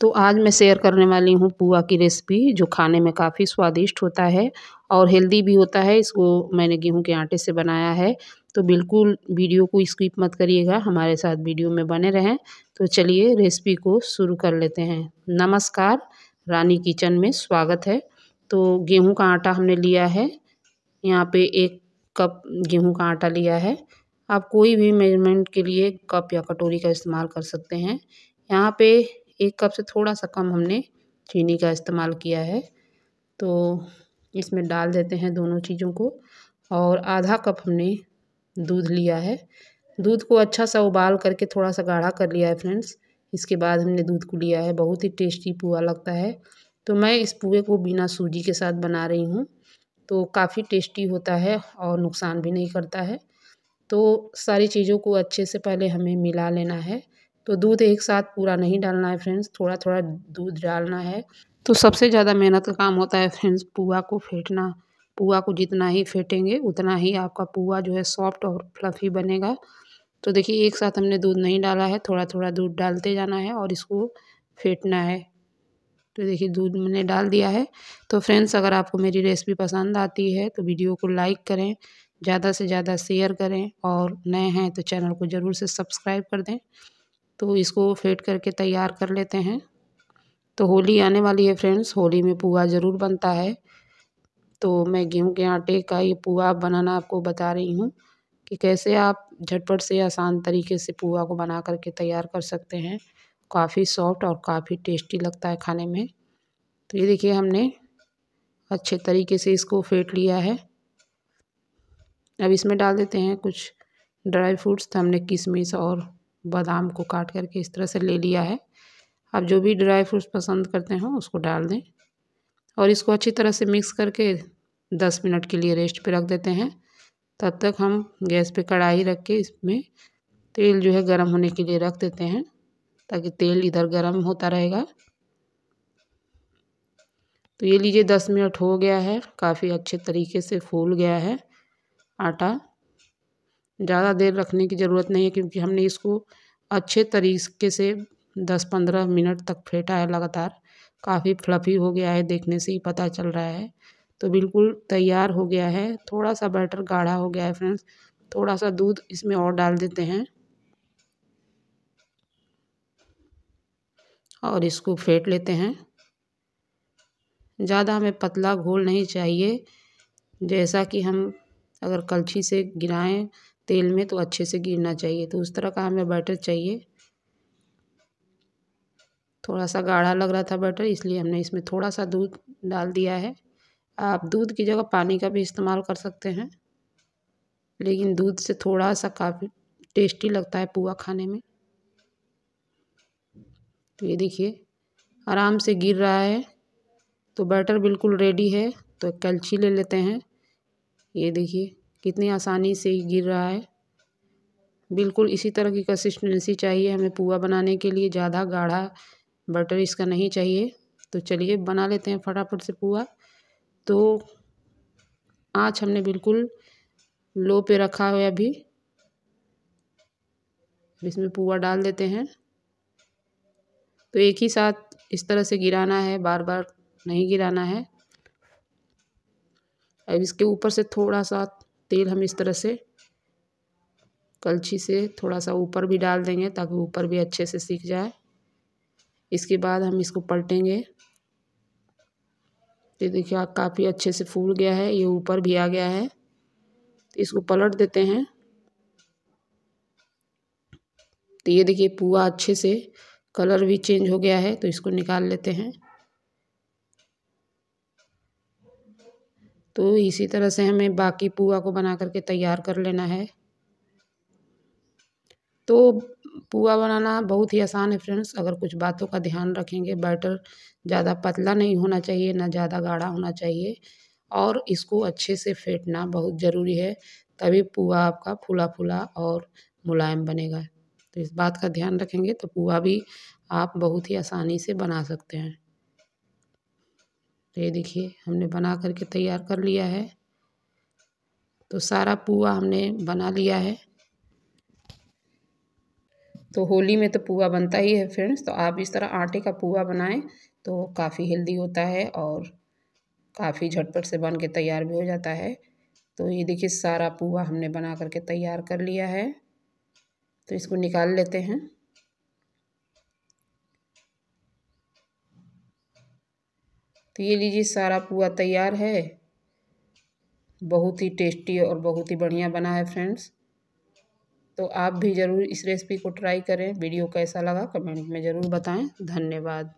तो आज मैं शेयर करने वाली हूँ पुआ की रेसिपी जो खाने में काफ़ी स्वादिष्ट होता है और हेल्दी भी होता है इसको मैंने गेहूँ के आटे से बनाया है तो बिल्कुल वीडियो को स्किप मत करिएगा हमारे साथ वीडियो में बने रहें तो चलिए रेसिपी को शुरू कर लेते हैं नमस्कार रानी किचन में स्वागत है तो गेहूँ का आटा हमने लिया है यहाँ पे एक कप गेहूँ का आटा लिया है आप कोई भी मेजरमेंट के लिए कप या कटोरी का इस्तेमाल कर सकते हैं यहाँ पे एक कप से थोड़ा सा कम हमने चीनी का इस्तेमाल किया है तो इसमें डाल देते हैं दोनों चीज़ों को और आधा कप हमने दूध लिया है दूध को अच्छा सा उबाल करके थोड़ा सा गाढ़ा कर लिया है फ्रेंड्स इसके बाद हमने दूध को लिया है बहुत ही टेस्टी पुआ लगता है तो मैं इस पुए को बिना सूजी के साथ बना रही हूँ तो काफ़ी टेस्टी होता है और नुकसान भी नहीं करता है तो सारी चीज़ों को अच्छे से पहले हमें मिला लेना है तो दूध एक साथ पूरा नहीं डालना है फ्रेंड्स थोड़ा थोड़ा दूध डालना है तो सबसे ज़्यादा मेहनत का काम होता है फ्रेंड्स पुआ को फेंटना पुआ को जितना ही फेंटेंगे उतना ही आपका पुआ जो है सॉफ्ट और फ्लफ़ी बनेगा तो देखिए एक साथ हमने दूध नहीं डाला है थोड़ा थोड़ा दूध डालते जाना है और इसको फेंटना है तो देखिए दूध मैंने डाल दिया है तो फ्रेंड्स अगर आपको मेरी रेसिपी पसंद आती है तो वीडियो को लाइक करें ज़्यादा से ज़्यादा शेयर करें और नए हैं तो चैनल को ज़रूर से सब्सक्राइब कर दें तो इसको फेंट करके तैयार कर लेते हैं तो होली आने वाली है फ्रेंड्स होली में पुआ ज़रूर बनता है तो मैं गेहूं के आटे का ये पुआ बनाना आपको बता रही हूँ कि कैसे आप झटपट से आसान तरीके से पुआ को बना करके तैयार कर सकते हैं काफ़ी सॉफ्ट और काफ़ी टेस्टी लगता है खाने में तो ये देखिए हमने अच्छे तरीके से इसको फेंट लिया है अब इसमें डाल देते हैं कुछ ड्राई फ्रूट्स तो हमने किशमिश और बादाम को काट करके इस तरह से ले लिया है आप जो भी ड्राई फ्रूट्स पसंद करते हो उसको डाल दें और इसको अच्छी तरह से मिक्स करके दस मिनट के लिए रेस्ट पे रख देते हैं तब तक हम गैस पे कढ़ाई रख के इसमें तेल जो है गर्म होने के लिए रख देते हैं ताकि तेल इधर गर्म होता रहेगा तो ये लीजिए दस मिनट हो गया है काफ़ी अच्छे तरीके से फूल गया है आटा ज़्यादा देर रखने की ज़रूरत नहीं है क्योंकि हमने इसको अच्छे तरीके से दस पंद्रह मिनट तक फेंटा है लगातार काफ़ी फ्लफ़ी हो गया है देखने से ही पता चल रहा है तो बिल्कुल तैयार हो गया है थोड़ा सा बैटर गाढ़ा हो गया है फ्रेंड्स थोड़ा सा दूध इसमें और डाल देते हैं और इसको फेंट लेते हैं ज़्यादा हमें पतला घोल नहीं चाहिए जैसा कि हम अगर कलछी से गिराएं तेल में तो अच्छे से गिरना चाहिए तो उस तरह का हमें बैटर चाहिए थोड़ा सा गाढ़ा लग रहा था बैटर इसलिए हमने इसमें थोड़ा सा दूध डाल दिया है आप दूध की जगह पानी का भी इस्तेमाल कर सकते हैं लेकिन दूध से थोड़ा सा काफ़ी टेस्टी लगता है पुआ खाने में तो ये देखिए आराम से गिर रहा है तो बैटर बिल्कुल रेडी है तो कैल्ची ले लेते हैं ये देखिए कितनी आसानी से गिर रहा है बिल्कुल इसी तरह की कंसिस्टेंसी चाहिए हमें पुआ बनाने के लिए ज़्यादा गाढ़ा बटर इसका नहीं चाहिए तो चलिए बना लेते हैं फटाफट से पुआ तो आँच हमने बिल्कुल लो पे रखा है अभी इसमें पुआ डाल देते हैं तो एक ही साथ इस तरह से गिराना है बार बार नहीं गिराना है अब इसके ऊपर से थोड़ा सा तेल हम इस तरह से कलछी से थोड़ा सा ऊपर भी डाल देंगे ताकि ऊपर भी अच्छे से सीख जाए इसके बाद हम इसको पलटेंगे ये देखिए काफ़ी अच्छे से फूल गया है ये ऊपर भी आ गया है तो इसको पलट देते हैं तो ये देखिए पुआ अच्छे से कलर भी चेंज हो गया है तो इसको निकाल लेते हैं तो इसी तरह से हमें बाकी पुआ को बना करके तैयार कर लेना है तो पुआ बनाना बहुत ही आसान है फ्रेंड्स अगर कुछ बातों का ध्यान रखेंगे बैटर ज़्यादा पतला नहीं होना चाहिए ना ज़्यादा गाढ़ा होना चाहिए और इसको अच्छे से फेंटना बहुत ज़रूरी है तभी पुआ आपका फूला फूला और मुलायम बनेगा तो इस बात का ध्यान रखेंगे तो पुआ भी आप बहुत ही आसानी से बना सकते हैं तो ये देखिए हमने बना करके तैयार कर लिया है तो सारा पुआ हमने बना लिया है तो होली में तो पुआ बनता ही है फ्रेंड्स तो आप इस तरह आटे का पुआ बनाएं तो काफ़ी हेल्दी होता है और काफ़ी झटपट से बन के तैयार भी हो जाता है तो ये देखिए सारा पुआ हमने बना करके तैयार कर लिया है तो इसको निकाल लेते हैं तो ये लीजिए सारा पुआ तैयार है बहुत ही टेस्टी और बहुत ही बढ़िया बना है फ्रेंड्स तो आप भी ज़रूर इस रेसिपी को ट्राई करें वीडियो कैसा लगा कमेंट में ज़रूर बताएं धन्यवाद